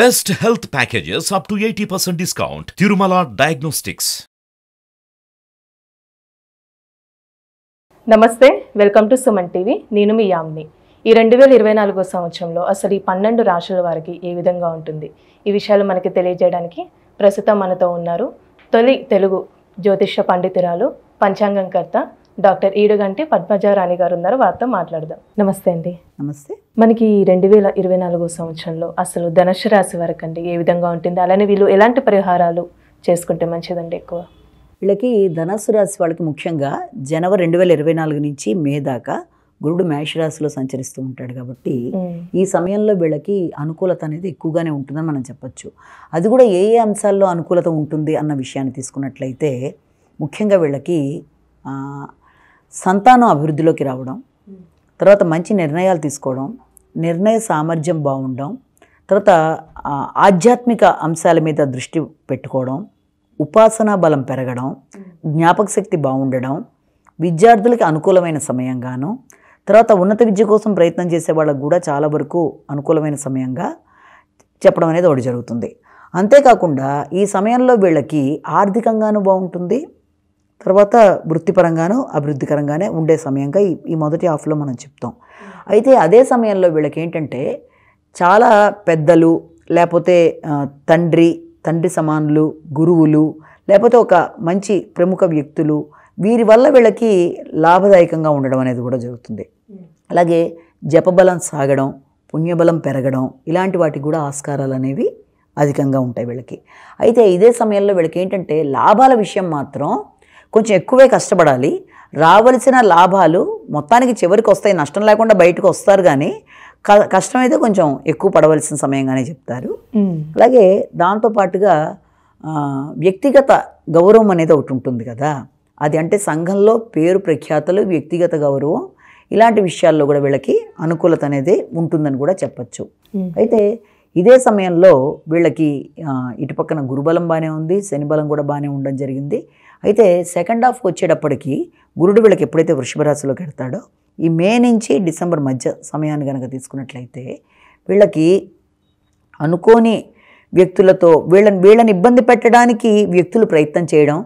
best health packages up to eighty percent discount Tirumala diagnostics నమస్తే welcome to Suman TV నేను మీ యామ్ని ఈ రెండు వేల ఇరవై నాలుగో సంవత్సరంలో అసలు ఈ పన్నెండు రాశుల వారికి ఏ విధంగా ఉంటుంది ఈ విషయాలు మనకి తెలియజేయడానికి ప్రస్తుతం మనతో ఉన్నారు తొలి తెలుగు జ్యోతిష పండితురాలు పంచాంగంకర్త డాక్టర్ ఈడుగంటి పద్మజారాణి గారు ఉన్నారు వారితో మాట్లాడదాం నమస్తే అండి నమస్తే మనకి రెండు వేల ఇరవై నాలుగో సంవత్సరంలో అసలు ధనుసు రాశి వరకు అండి ఏ విధంగా ఉంటుంది అలానే వీళ్ళు ఎలాంటి పరిహారాలు చేసుకుంటే మంచిదండి ఎక్కువ వీళ్ళకి ధనస్సు రాశి వాళ్ళకి ముఖ్యంగా జనవరి రెండు వేల ఇరవై నాలుగు నుంచి మే దాకా గురుడు మేషరాశిలో సంచరిస్తూ ఉంటాడు కాబట్టి ఈ సమయంలో వీళ్ళకి అనుకూలత అనేది ఎక్కువగానే ఉంటుందని మనం చెప్పొచ్చు అది కూడా ఏ ఏ అంశాల్లో అనుకూలత ఉంటుంది అన్న విషయాన్ని తీసుకున్నట్లయితే ముఖ్యంగా వీళ్ళకి సంతానం అభివృద్ధిలోకి రావడం తర్వాత మంచి నిర్ణయాలు తీసుకోవడం నిర్ణయ సామర్థ్యం బాగుండడం తర్వాత ఆధ్యాత్మిక అంశాల మీద దృష్టి పెట్టుకోవడం ఉపాసనా బలం పెరగడం జ్ఞాపక శక్తి బాగుండడం విద్యార్థులకి అనుకూలమైన సమయంగాను తర్వాత ఉన్నత విద్య కోసం ప్రయత్నం చేసే వాళ్ళకు కూడా చాలా వరకు అనుకూలమైన సమయంగా చెప్పడం అనేది ఒకటి జరుగుతుంది అంతేకాకుండా ఈ సమయంలో వీళ్ళకి ఆర్థికంగాను బాగుంటుంది తర్వాత వృత్తిపరంగాను అభివృద్ధికరంగానే ఉండే సమయంగా ఈ ఈ మొదటి హాఫ్లో మనం చెప్తాం అయితే అదే సమయంలో వీళ్ళకి ఏంటంటే చాలా పెద్దలు లేకపోతే తండ్రి తండ్రి సమానులు గురువులు లేకపోతే ఒక మంచి ప్రముఖ వ్యక్తులు వీరి వల్ల వీళ్ళకి లాభదాయకంగా ఉండడం అనేది కూడా జరుగుతుంది అలాగే జపబలం సాగడం పుణ్యబలం పెరగడం ఇలాంటి వాటికి కూడా ఆస్కారాలు అనేవి అధికంగా ఉంటాయి వీళ్ళకి అయితే ఇదే సమయంలో వీళ్ళకి ఏంటంటే లాభాల విషయం మాత్రం కొంచెం ఎక్కువే కష్టపడాలి రావలసిన లాభాలు మొత్తానికి చివరికి వస్తాయి నష్టం లేకుండా బయటకు వస్తారు కానీ కష్టం అయితే కొంచెం ఎక్కువ పడవలసిన సమయంగానే చెప్తారు అలాగే దాంతోపాటుగా వ్యక్తిగత గౌరవం అనేది ఒకటి ఉంటుంది కదా అది అంటే సంఘంలో పేరు ప్రఖ్యాతలు వ్యక్తిగత గౌరవం ఇలాంటి విషయాల్లో కూడా వీళ్ళకి అనుకూలత అనేది ఉంటుందని కూడా చెప్పచ్చు అయితే ఇదే సమయంలో వీళ్ళకి ఇటుపక్కన గురుబలం బాగానే ఉంది శని బలం కూడా బాగానే ఉండడం జరిగింది అయితే సెకండ్ హాఫ్కి వచ్చేటప్పటికి గురుడు వీళ్ళకి ఎప్పుడైతే వృషభరాశిలోకి వెళ్తాడో ఈ మే నుంచి డిసెంబర్ మధ్య సమయాన్ని కనుక తీసుకున్నట్లయితే వీళ్ళకి అనుకోని వ్యక్తులతో వీళ్ళని వీళ్ళని ఇబ్బంది పెట్టడానికి వ్యక్తులు ప్రయత్నం చేయడం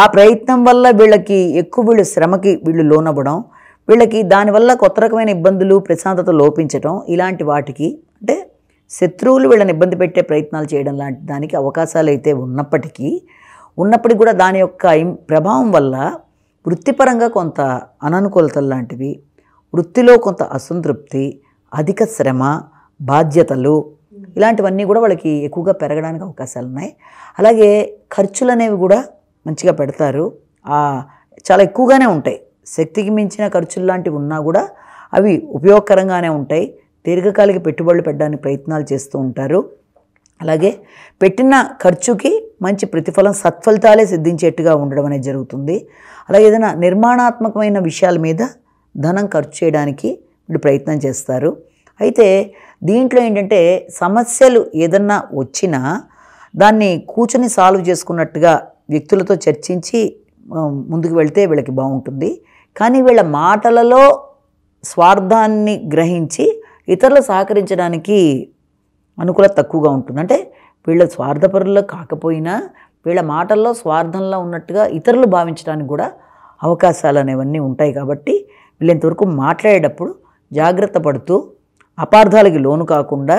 ఆ ప్రయత్నం వల్ల వీళ్ళకి ఎక్కువ వీళ్ళు శ్రమకి వీళ్ళు లోనవ్వడం వీళ్ళకి దానివల్ల కొత్త రకమైన ఇబ్బందులు ప్రశాంతత లోపించడం ఇలాంటి వాటికి అంటే శత్రువులు వీళ్ళని ఇబ్బంది పెట్టే ప్రయత్నాలు చేయడం లాంటి దానికి అవకాశాలు అయితే ఉన్నప్పటికీ ఉన్నప్పటికీ కూడా దాని యొక్క ప్రభావం వల్ల వృత్తిపరంగా కొంత అననుకూలతలు లాంటివి వృత్తిలో కొంత అసంతృప్తి అధిక శ్రమ బాధ్యతలు ఇలాంటివన్నీ కూడా వాళ్ళకి ఎక్కువగా పెరగడానికి అవకాశాలు ఉన్నాయి అలాగే ఖర్చులు అనేవి కూడా మంచిగా పెడతారు చాలా ఎక్కువగానే ఉంటాయి శక్తికి మించిన ఖర్చులు లాంటివి ఉన్నా కూడా అవి ఉపయోగకరంగానే ఉంటాయి దీర్ఘకాలిక పెట్టుబడులు పెట్టడానికి ప్రయత్నాలు చేస్తూ ఉంటారు అలాగే పెట్టిన ఖర్చుకి మంచి ప్రతిఫలం సత్ఫలితాలే సిద్ధించేట్టుగా ఉండడం అనేది జరుగుతుంది అలాగే ఏదైనా నిర్మాణాత్మకమైన విషయాల మీద ధనం ఖర్చు చేయడానికి వీళ్ళు ప్రయత్నం చేస్తారు అయితే దీంట్లో ఏంటంటే సమస్యలు ఏదన్నా వచ్చినా దాన్ని కూర్చొని సాల్వ్ చేసుకున్నట్టుగా వ్యక్తులతో చర్చించి ముందుకు వెళ్తే వీళ్ళకి బాగుంటుంది కానీ వీళ్ళ మాటలలో స్వార్థాన్ని గ్రహించి ఇతరులు సహకరించడానికి అనుకూలత తక్కువగా ఉంటుంది అంటే వీళ్ళ స్వార్థపరుల్లో కాకపోయినా వీళ్ళ మాటల్లో స్వార్థంలో ఉన్నట్టుగా ఇతరులు భావించడానికి కూడా అవకాశాలు అనేవన్నీ ఉంటాయి కాబట్టి వీళ్ళంతవరకు మాట్లాడేటప్పుడు జాగ్రత్త పడుతూ అపార్థాలకి లోను కాకుండా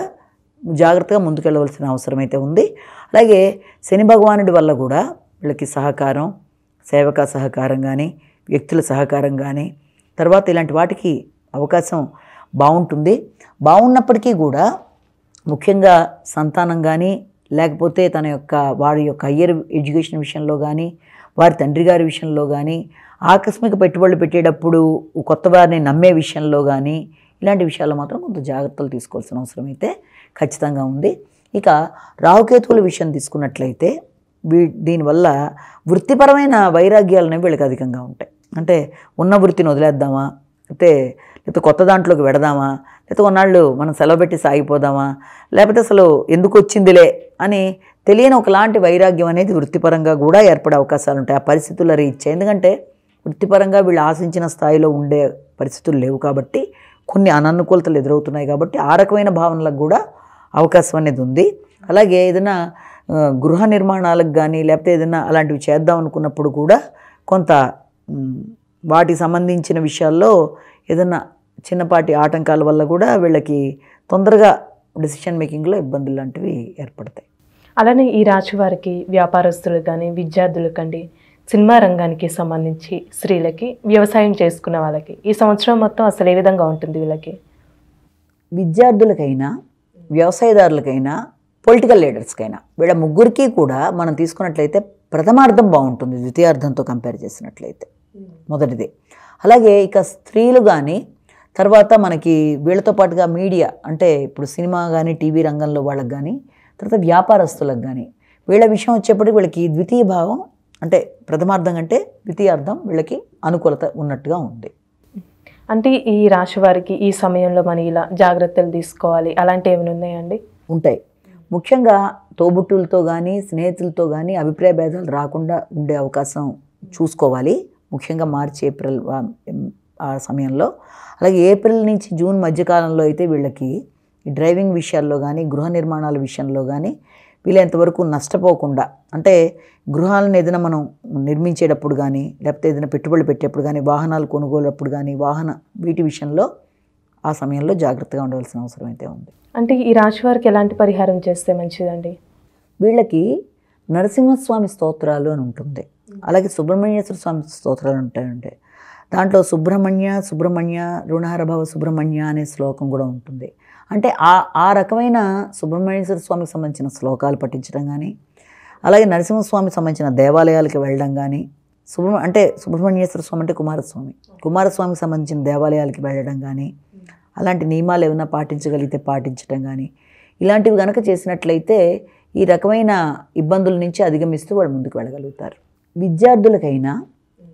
జాగ్రత్తగా ముందుకెళ్ళవలసిన అవసరం అయితే ఉంది అలాగే శని భగవానుడి వల్ల కూడా వీళ్ళకి సహకారం సేవక సహకారం కానీ వ్యక్తుల సహకారం కానీ తర్వాత ఇలాంటి వాటికి అవకాశం బాగుంటుంది బాగున్నప్పటికీ కూడా ముఖ్యంగా సంతానం కానీ లేకపోతే తన యొక్క వారి యొక్క హయ్యర్ ఎడ్యుకేషన్ విషయంలో కానీ వారి తండ్రి గారి విషయంలో కానీ ఆకస్మిక పెట్టుబడులు పెట్టేటప్పుడు కొత్త వారిని నమ్మే విషయంలో కానీ ఇలాంటి విషయాల్లో మాత్రం కొంత జాగ్రత్తలు తీసుకోవాల్సిన అవసరం అయితే ఖచ్చితంగా ఉంది ఇక రాహుకేతువుల విషయం తీసుకున్నట్లయితే వీ దీనివల్ల వృత్తిపరమైన వైరాగ్యాలనేవి వీళ్ళకి అధికంగా ఉంటాయి అంటే ఉన్న వృత్తిని వదిలేద్దామా అయితే లేకపోతే కొత్త దాంట్లోకి పెడదామా లేకపోతే కొన్నాళ్ళు మనం సెలవు పెట్టి సాగిపోదామా లేకపోతే అసలు ఎందుకు వచ్చిందిలే అని తెలియని ఒకలాంటి వైరాగ్యం అనేది వృత్తిపరంగా కూడా ఏర్పడే అవకాశాలు ఉంటాయి ఆ పరిస్థితుల రీచ్ ఎందుకంటే వృత్తిపరంగా వీళ్ళు ఆశించిన స్థాయిలో ఉండే పరిస్థితులు లేవు కాబట్టి కొన్ని అననుకూలతలు ఎదురవుతున్నాయి కాబట్టి ఆ రకమైన భావనలకు కూడా అవకాశం అనేది ఉంది అలాగే ఏదైనా గృహ నిర్మాణాలకు కానీ లేకపోతే ఏదైనా అలాంటివి చేద్దాం అనుకున్నప్పుడు కూడా కొంత వాటికి సంబంధించిన విషయాల్లో ఏదైనా చిన్నపాటి ఆటంకాల వల్ల కూడా వీళ్ళకి తొందరగా డిసిషన్ మేకింగ్లో ఇబ్బందులు లాంటివి ఏర్పడతాయి అలానే ఈ రాజువారికి వారికి వ్యాపారస్తులు కానీ విద్యార్థులు కానీ సినిమా రంగానికి సంబంధించి స్త్రీలకి వ్యవసాయం చేసుకున్న వాళ్ళకి ఈ సంవత్సరం మొత్తం అసలు ఏ విధంగా ఉంటుంది వీళ్ళకి విద్యార్థులకైనా వ్యవసాయదారులకైనా పొలిటికల్ లీడర్స్కైనా వీళ్ళ ముగ్గురికి కూడా మనం తీసుకున్నట్లయితే ప్రథమార్థం బాగుంటుంది ద్వితీయార్థంతో కంపేర్ చేసినట్లయితే మొదటిది అలాగే ఇక స్త్రీలు కానీ తర్వాత మనకి వీళ్ళతో పాటుగా మీడియా అంటే ఇప్పుడు సినిమా కానీ టీవీ రంగంలో వాళ్ళకి కానీ తర్వాత వ్యాపారస్తులకు కానీ వీళ్ళ విషయం వచ్చేప్పటికి వీళ్ళకి ద్వితీయ భావం అంటే ప్రథమార్థం కంటే ద్వితీయార్థం వీళ్ళకి అనుకూలత ఉన్నట్టుగా ఉంది అంటే ఈ రాశి వారికి ఈ సమయంలో మనం ఇలా జాగ్రత్తలు తీసుకోవాలి అలాంటివి ఏమైనా ఉన్నాయండి ఉంటాయి ముఖ్యంగా తోబుట్టులతో కానీ స్నేహితులతో కానీ అభిప్రాయ భేదాలు రాకుండా ఉండే అవకాశం చూసుకోవాలి ముఖ్యంగా మార్చి ఏప్రిల్ ఆ సమయంలో అలాగే ఏప్రిల్ నుంచి జూన్ మధ్యకాలంలో అయితే వీళ్ళకి డ్రైవింగ్ విషయాల్లో కానీ గృహ నిర్మాణాల విషయంలో కానీ ఎంతవరకు నష్టపోకుండా అంటే గృహాలను ఏదైనా మనం నిర్మించేటప్పుడు కానీ లేకపోతే ఏదైనా పెట్టుబడులు పెట్టేప్పుడు కానీ వాహనాలు కొనుగోలప్పుడు కానీ వాహన వీటి విషయంలో ఆ సమయంలో జాగ్రత్తగా ఉండవలసిన అవసరం అయితే ఉంది అంటే ఈ రాశి వారికి ఎలాంటి పరిహారం చేస్తే మంచిదండి వీళ్ళకి నరసింహస్వామి స్తోత్రాలు అని ఉంటుంది అలాగే సుబ్రహ్మణ్యేశ్వర స్వామి స్తోత్రాలు ఉంటాయి దాంట్లో సుబ్రహ్మణ్య సుబ్రహ్మణ్య రుణహరభవ సుబ్రహ్మణ్య అనే శ్లోకం కూడా ఉంటుంది అంటే ఆ ఆ రకమైన సుబ్రహ్మణ్యేశ్వర స్వామికి సంబంధించిన శ్లోకాలు పఠించడం కానీ అలాగే నరసింహస్వామికి సంబంధించిన దేవాలయాలకి వెళ్ళడం కానీ సుబ్ర అంటే సుబ్రహ్మణ్యేశ్వర స్వామి అంటే కుమారస్వామి కుమారస్వామికి సంబంధించిన దేవాలయాలకి వెళ్ళడం కానీ అలాంటి నియమాలు ఏమైనా పాటించగలిగితే పాటించడం కానీ ఇలాంటివి కనుక చేసినట్లయితే ఈ రకమైన ఇబ్బందుల నుంచి అధిగమిస్తూ వాళ్ళు ముందుకు వెళ్ళగలుగుతారు విద్యార్థులకైనా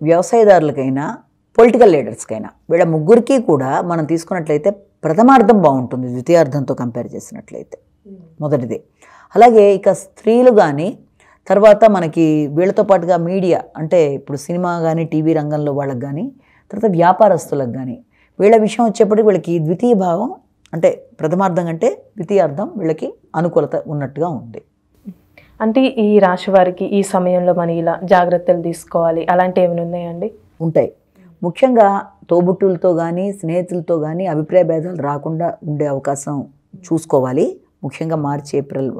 వ్యవసాయదారులకైనా పొలిటికల్ లీడర్స్కైనా వీళ్ళ ముగ్గురికి కూడా మనం తీసుకున్నట్లయితే ప్రథమార్థం బాగుంటుంది ద్వితీయార్థంతో కంపేర్ చేసినట్లయితే మొదటిది అలాగే ఇక స్త్రీలు కానీ తర్వాత మనకి వీళ్ళతో పాటుగా మీడియా అంటే ఇప్పుడు సినిమా కానీ టీవీ రంగంలో వాళ్ళకి కానీ తర్వాత వ్యాపారస్తులకు కానీ వీళ్ళ విషయం వచ్చేప్పటికి వీళ్ళకి ద్వితీయ భావం అంటే ప్రథమార్థం కంటే ద్వితీయార్థం వీళ్ళకి అనుకూలత ఉన్నట్టుగా ఉంది అంటే ఈ రాశి వారికి ఈ సమయంలో మనం ఇలా జాగ్రత్తలు తీసుకోవాలి అలాంటివి ఏమైనా ఉన్నాయండి ఉంటాయి ముఖ్యంగా తోబుట్టులతో కానీ స్నేహితులతో కానీ అభిప్రాయ భేదాలు రాకుండా ఉండే అవకాశం చూసుకోవాలి ముఖ్యంగా మార్చి ఏప్రిల్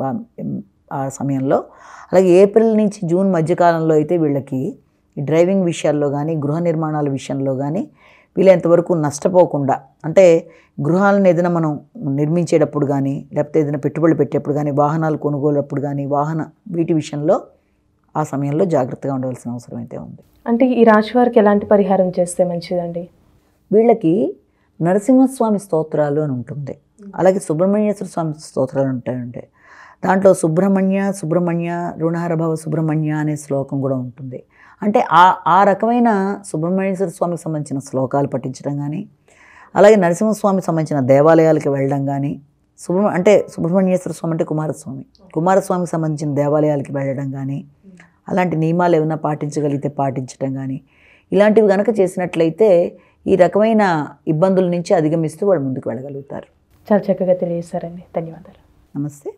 ఆ సమయంలో అలాగే ఏప్రిల్ నుంచి జూన్ మధ్యకాలంలో అయితే వీళ్ళకి డ్రైవింగ్ విషయాల్లో కానీ గృహ నిర్మాణాల విషయంలో కానీ ఎంతవరకు నష్టపోకుండా అంటే గృహాలను ఏదైనా మనం నిర్మించేటప్పుడు కానీ లేకపోతే ఏదైనా పెట్టుబడులు పెట్టేప్పుడు కానీ వాహనాలు కొనుగోలప్పుడు కానీ వాహన వీటి విషయంలో ఆ సమయంలో జాగ్రత్తగా ఉండవలసిన అవసరం అయితే ఉంది అంటే ఈ రాశి వారికి ఎలాంటి పరిహారం చేస్తే మంచిదండి వీళ్ళకి నరసింహస్వామి స్తోత్రాలు అని ఉంటుంది అలాగే సుబ్రహ్మణ్యేశ్వర స్వామి స్తోత్రాలు ఉంటాయండి దాంట్లో సుబ్రహ్మణ్య సుబ్రహ్మణ్య రుణహరభవ సుబ్రహ్మణ్య అనే శ్లోకం కూడా ఉంటుంది అంటే ఆ ఆ రకమైన సుబ్రహ్మణ్యేశ్వర స్వామికి సంబంధించిన శ్లోకాలు పఠించడం కానీ అలాగే నరసింహస్వామికి సంబంధించిన దేవాలయాలకి వెళ్ళడం కానీ సుబ్రహ్మ అంటే సుబ్రహ్మణ్యేశ్వర స్వామి అంటే కుమారస్వామి కుమారస్వామికి సంబంధించిన దేవాలయాలకి వెళ్ళడం కానీ అలాంటి నియమాలు ఏమైనా పాటించగలిగితే పాటించడం కానీ ఇలాంటివి కనుక చేసినట్లయితే ఈ రకమైన ఇబ్బందుల నుంచి అధిగమిస్తూ వాళ్ళు ముందుకు వెళ్ళగలుగుతారు చాలా చక్కగా తెలియజేశారండి ధన్యవాదాలు నమస్తే